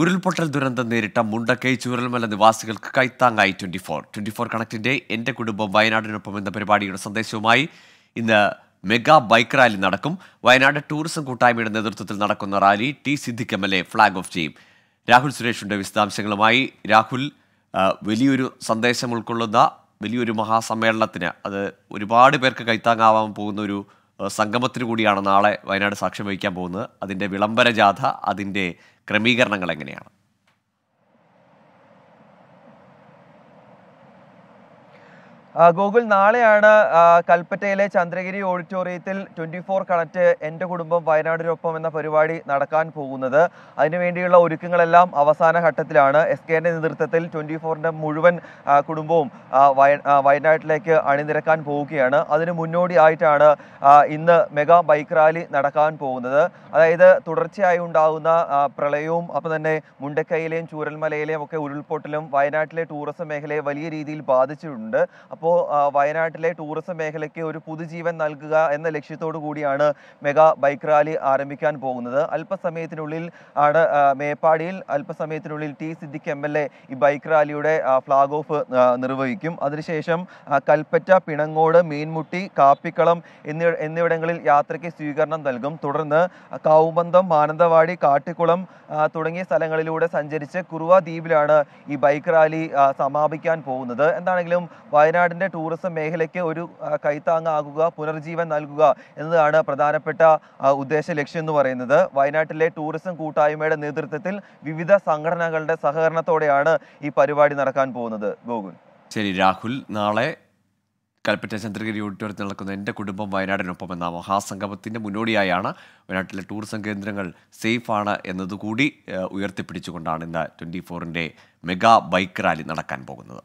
ഉരുൾപൊട്ടൽ ദുരന്തം നേരിട്ട മുണ്ടക്കൈ ചൂരൽമല നിവാസികൾക്ക് കൈത്താങ്ങായി ട്വന്റി ഫോർ ട്വന്റി ഫോർ കണക്റ്റിൻ്റെ എൻ്റെ കുടുംബം വയനാടിനൊപ്പം എന്ന പരിപാടിയുടെ സന്ദേശവുമായി ഇന്ന് മെഗാ ബൈക്ക് റാലി നടക്കും വയനാട് ടൂറിസം കൂട്ടായ്മയുടെ നേതൃത്വത്തിൽ നടക്കുന്ന rally T Siddique M L A flag off ചെയ്യും രാഹുൽ സുരേഷിന്റെ വിശദാംശങ്ങളുമായി രാഹുൽ വലിയൊരു സന്ദേശം ഉൾക്കൊള്ളുന്ന വലിയൊരു മഹാസമ്മേളനത്തിന് അത് ഒരുപാട് പേർക്ക് കൈത്താങ്ങാവാൻ പോകുന്ന ഒരു സംഗമത്തിന് കൂടിയാണ് നാളെ വയനാട് സാക്ഷ്യം വഹിക്കാൻ പോകുന്നത് അതിൻ്റെ വിളംബര ജാഥ അതിൻ്റെ ക്രമീകരണങ്ങൾ എങ്ങനെയാണ് ഗോകുൽ നാളെയാണ് കൽപ്പറ്റയിലെ ചന്ദ്രഗിരി ഓഡിറ്റോറിയത്തിൽ ട്വൻറ്റി ഫോർ കണക്ട് എൻ്റെ കുടുംബം വയനാടിനൊപ്പം എന്ന പരിപാടി നടക്കാൻ പോകുന്നത് അതിനുവേണ്ടിയുള്ള ഒരുക്കങ്ങളെല്ലാം അവസാന ഘട്ടത്തിലാണ് എസ് കെൻ്റെ നേതൃത്വത്തിൽ ട്വൻറ്റി ഫോറിൻ്റെ മുഴുവൻ കുടുംബവും വയനാട്ടിലേക്ക് അണിനിരക്കാൻ പോവുകയാണ് അതിന് മുന്നോടിയായിട്ടാണ് ഇന്ന് മെഗാ ബൈക്ക് റാലി നടക്കാൻ പോകുന്നത് അതായത് തുടർച്ചയായി ഉണ്ടാകുന്ന പ്രളയവും അപ്പം തന്നെ മുണ്ടക്കൈയിലെയും ചൂരൽമലയിലെയും ഒക്കെ ഉരുൾപൊട്ടലും വയനാട്ടിലെ ടൂറിസം മേഖലയെ വലിയ രീതിയിൽ ബാധിച്ചിട്ടുണ്ട് അപ്പോൾ വയനാട്ടിലെ ടൂറിസം മേഖലയ്ക്ക് ഒരു പുതുജീവൻ നൽകുക എന്ന ലക്ഷ്യത്തോടു കൂടിയാണ് മെഗാ ബൈക്ക് റാലി ആരംഭിക്കാൻ പോകുന്നത് അല്പസമയത്തിനുള്ളിൽ ആണ് മേപ്പാടിയിൽ അല്പസമയത്തിനുള്ളിൽ ടി സിദ്ദിഖ് എം ഈ ബൈക്ക് റാലിയുടെ ഫ്ലാഗ് ഓഫ് നിർവഹിക്കും അതിനുശേഷം കൽപ്പറ്റ പിണങ്ങോട് മീൻമുട്ടി കാപ്പിക്കളം എന്നി എന്നിവിടങ്ങളിൽ യാത്രയ്ക്ക് സ്വീകരണം നൽകും തുടർന്ന് കൗമന്തം മാനന്തവാടി കാട്ടിക്കുളം തുടങ്ങിയ സ്ഥലങ്ങളിലൂടെ സഞ്ചരിച്ച് കുറുവ ദ്വീപിലാണ് ഈ ബൈക്ക് റാലി സമാപിക്കാൻ പോകുന്നത് എന്താണെങ്കിലും വയനാട് വയനാടിൻ്റെ ടൂറിസം മേഖലയ്ക്ക് ഒരു കൈത്താങ്ങാകുക പുനർജീവൻ നൽകുക എന്നതാണ് പ്രധാനപ്പെട്ട ഉദ്ദേശ ലക്ഷ്യം എന്ന് പറയുന്നത് വയനാട്ടിലെ ടൂറിസം കൂട്ടായ്മയുടെ നേതൃത്വത്തിൽ വിവിധ സംഘടനകളുടെ സഹകരണത്തോടെയാണ് ഈ പരിപാടി നടക്കാൻ പോകുന്നത് ഗോകുൽ ശരി രാഹുൽ നാളെ കൽപ്പറ്റ ചന്ദ്രഗിരി ഓഡിറ്റോറിയത്തിൽ നടക്കുന്ന എൻ്റെ കുടുംബം വയനാടിനൊപ്പം എന്ന മഹാസംഗമത്തിൻ്റെ മുന്നോടിയായാണ് വയനാട്ടിലെ ടൂറിസം കേന്ദ്രങ്ങൾ സേഫാണ് എന്നതുകൂടി ഉയർത്തിപ്പിടിച്ചുകൊണ്ടാണ് ഇന്ന് ട്വൻറ്റി ഫോറിൻ്റെ മെഗാ ബൈക്ക് റാലി നടക്കാൻ പോകുന്നത്